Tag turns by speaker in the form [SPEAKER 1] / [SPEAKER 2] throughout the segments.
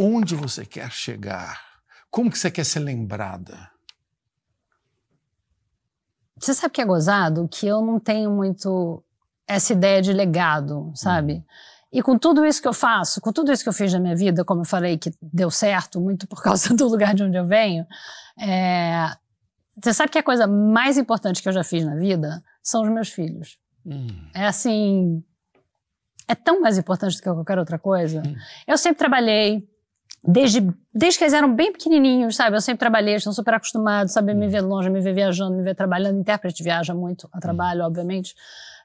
[SPEAKER 1] onde você quer chegar? Como que você quer ser lembrada?
[SPEAKER 2] Você sabe que é gozado? Que eu não tenho muito essa ideia de legado, sabe? Uhum. E com tudo isso que eu faço, com tudo isso que eu fiz na minha vida, como eu falei que deu certo, muito por causa do lugar de onde eu venho, é... você sabe que a coisa mais importante que eu já fiz na vida são os meus filhos. Hum. É assim. É tão mais importante do que qualquer outra coisa. Hum. Eu sempre trabalhei, desde, desde que eles eram bem pequenininhos, sabe? Eu sempre trabalhei, eles estão super acostumados, sabe? Me uhum. ver longe, me ver viajando, me ver trabalhando. intérprete viaja muito a trabalho, uhum. obviamente.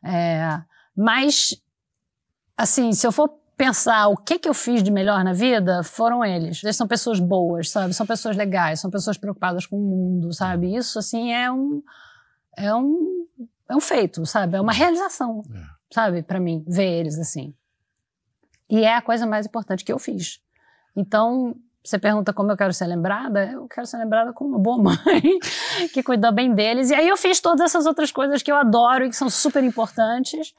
[SPEAKER 2] É, mas, assim, se eu for pensar o que que eu fiz de melhor na vida, foram eles. Eles são pessoas boas, sabe? São pessoas legais, são pessoas preocupadas com o mundo, sabe? Uhum. Isso, assim, é um... É um, é um feito, sabe? É uma realização, é. sabe? para mim, ver eles assim. E é a coisa mais importante que eu fiz. Então, você pergunta como eu quero ser lembrada, eu quero ser lembrada como uma boa mãe que cuidou bem deles. E aí eu fiz todas essas outras coisas que eu adoro e que são super importantes,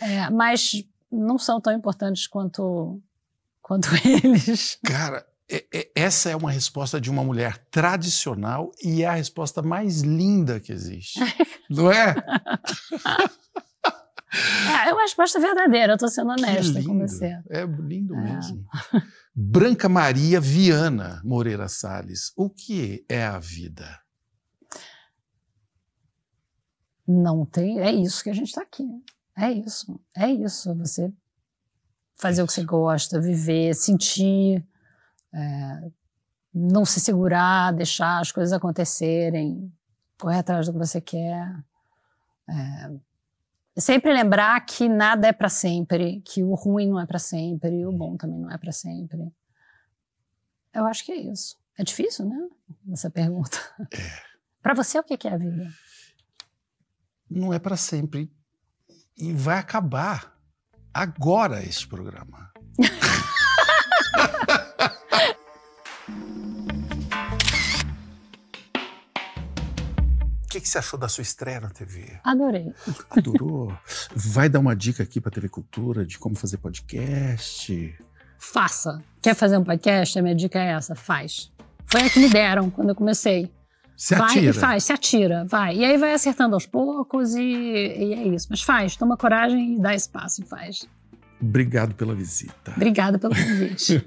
[SPEAKER 2] é, mas não são tão importantes quanto, quanto eles.
[SPEAKER 1] Cara, é, é, essa é uma resposta de uma mulher tradicional e é a resposta mais linda que existe. não é?
[SPEAKER 2] resposta verdadeira, eu estou sendo honesta com você. É lindo é. mesmo.
[SPEAKER 1] Branca Maria Viana Moreira Salles, o que é a vida?
[SPEAKER 2] Não tem, é isso que a gente está aqui. É isso, é isso. Você fazer o que você gosta, viver, sentir, é, não se segurar, deixar as coisas acontecerem, correr atrás do que você quer. É, sempre lembrar que nada é para sempre, que o ruim não é para sempre, o bom uhum. também não é para sempre. Eu acho que é isso. É difícil, né? Essa pergunta. É. para você, o que é a vida?
[SPEAKER 1] Não é para sempre. E vai acabar agora esse programa. que, que você achou da sua estreia na TV? Adorei. Adorou? Vai dar uma dica aqui para a TV Cultura de como fazer podcast?
[SPEAKER 2] Faça. Quer fazer um podcast? A minha dica é essa: faz. Foi a que me deram quando eu comecei. Se vai atira. e faz, se atira, vai. E aí vai acertando aos poucos e, e é isso. Mas faz, toma coragem e dá espaço e faz.
[SPEAKER 1] Obrigado pela visita.
[SPEAKER 2] Obrigada pelo convite.